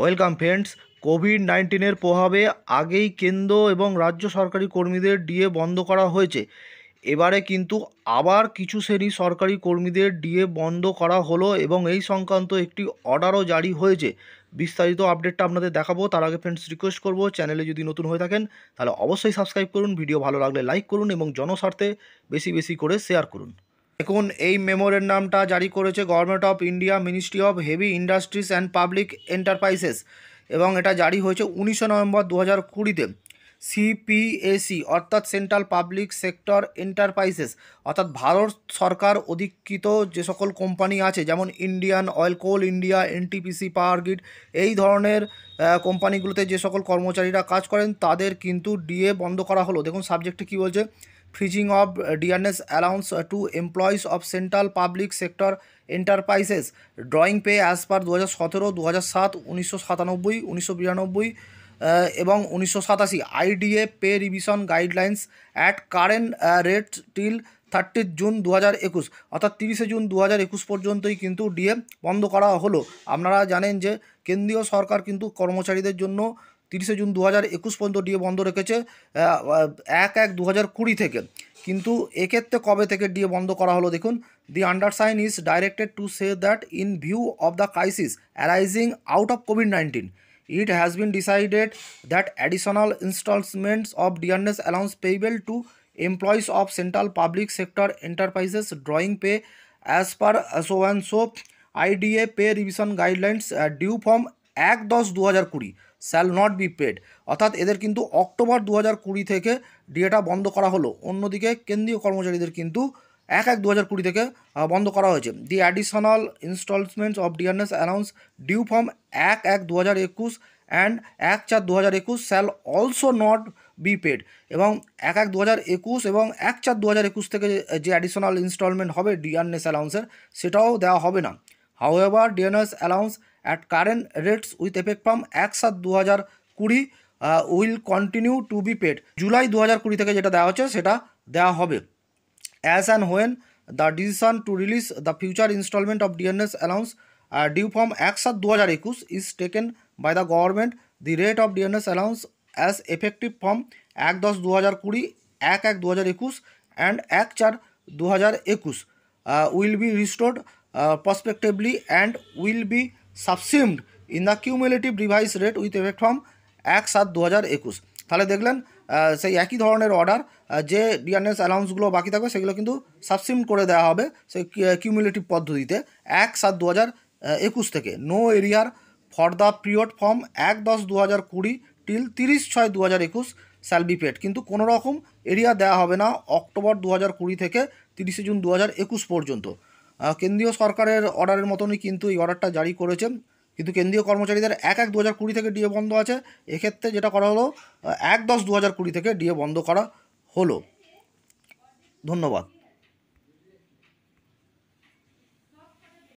welcome friends Covid নাইন্টিনের প্রভাবে আগেই কেন্দ্র এবং রাজ্য সরকারি কর্মীদের ডিএ বন্ধ করা হয়েছে এবারে কিন্তু আবার কিছু শ্রেণী সরকারি কর্মীদের ডিএ বন্ধ করা হলো এবং এই সংক্রান্ত একটি অর্ডারও জারি হয়েছে বিস্তারিত আপডেটটা আপনাদের দেখাবো তার আগে ফ্রেন্ডস রিকোয়েস্ট করবো চ্যানেলে যদি নতুন হয়ে থাকেন তাহলে অবশ্যই সাবস্ক্রাইব করুন ভিডিও ভালো লাগলে লাইক করুন এবং জনস্বার্থে বেশি বেশি করে শেয়ার করুন দেখুন এই মেমোরের নামটা জারি করেছে government of India ministry of heavy industries and public enterprises এবং এটা জারি হয়েছে উনিশে নভেম্বর দু হাজার কুড়িতে সিপিএসি অর্থাৎ সেন্ট্রাল পাবলিক সেক্টর এন্টারপ্রাইজেস অর্থাৎ ভারত সরকার অধিকৃত যে সকল কোম্পানি আছে যেমন Indian oil coal India NTPC power grid এই ধরনের কোম্পানিগুলোতে যে সকল কর্মচারীরা কাজ করেন তাদের কিন্তু ডিএ বন্ধ করা হলো দেখুন সাবজেক্টে কী বলছে freezing of dearness allowance to employees of central public sector enterprises drawing pay as per দু হাজার সতেরো দু হাজার সাত উনিশশো সাতানব্বই উনিশশো বিরানব্বই এবং উনিশশো সাতাশি IDA pay revision guidelines at current rate till thirty June দু হাজার একুশ অর্থাৎ তিরিশে জুন দু হাজার একুশ পর্যন্তই কিন্তু ডিএ বন্ধ করা হলো আপনারা জানেন যে কেন্দ্রীয় সরকার কিন্তু কর্মচারীদের জন্য তিরিশে জুন দু হাজার একুশ পর্যন্ত ডিএ বন্ধ রেখেছে এক এক দু হাজার কুড়ি থেকে কিন্তু এক্ষেত্রে কবে থেকে ডিএ বন্ধ করা হলো দেখুন the undersign is directed to say that in view of the crisis arising out of COVID nineteen it has been decided that additional installments of dearness allowance payable to employees of central public sector enterprises drawing pay as per so and so IDA pay revision guidelines due from এক দশ দু হাজার কুড়ি shall not be paid অর্থাৎ এদের কিন্তু October দু হাজার কুড়ি থেকে ডিএটা বন্ধ করা হলো অন্যদিকে কেন্দ্রীয় কর্মচারীদের কিন্তু এক এক দু হাজার কুড়ি থেকে বন্ধ করা হয়েছে the additional instalments of dearness announce due from এক এক দু হাজার একুশ অ্যান্ড এক চার দু হাজার একুশ shall also not be paid এবং এক এক দু হাজার একুশ এবং এক চার দু হাজার একুশ থেকে যে অ্যাডিশনাল ইনস্টলমেন্ট হবে ডিয়ারনেস অ্যালাউন্সের সেটাও দেওয়া হবে না however dearness allowance at current rates with effect from এক সাত দু হাজার কুড়ি will continue to be paid July দু হাজার কুড়ি থেকে যেটা দেওয়া হচ্ছে সেটা দেওয়া হবে as and when the decision to release the future installment of DNS allowance uh, due from acts of 2021 is taken by the government the rate of DNS allowance as effective from 1 10 2020 1 1 2021 and 1 4 2021 uh, will be restored uh, prospectively and will be subsumed in the cumulative revised rate with effect from 1 7 2021 তাহলে দেখলেন সেই একই ধরনের order যে dearness অ্যালাউন্সগুলো বাকি থাকবে সেগুলো কিন্তু সাবসিম করে দেওয়া হবে সেই কিউমুলেটিভ পদ্ধতিতে এক সাত দু হাজার একুশ থেকে নো এরিয়ার ফর দ্য পিরিয়ড ফর্ম এক দশ দু হাজার কুড়ি টিল তিরিশ ছয় দু হাজার একুশ স্যালবি পেড কিন্তু কোনো রকম এরিয়া দেওয়া হবে না অক্টোবর দু হাজার কুড়ি থেকে তিরিশে জুন দু হাজার একুশ পর্যন্ত কেন্দ্রীয় সরকারের অর্ডারের মতনই কিন্তু এই অর্ডারটা জারি করেছেন কিন্তু কেন্দ্রীয় কর্মচারীদের এক এক দু হাজার কুড়ি থেকে ডিএ বন্ধ আছে এক্ষেত্রে যেটা করা হলো এক দশ দু হাজার কুড়ি থেকে ডিএ বন্ধ করা হলো ধন্যবাদ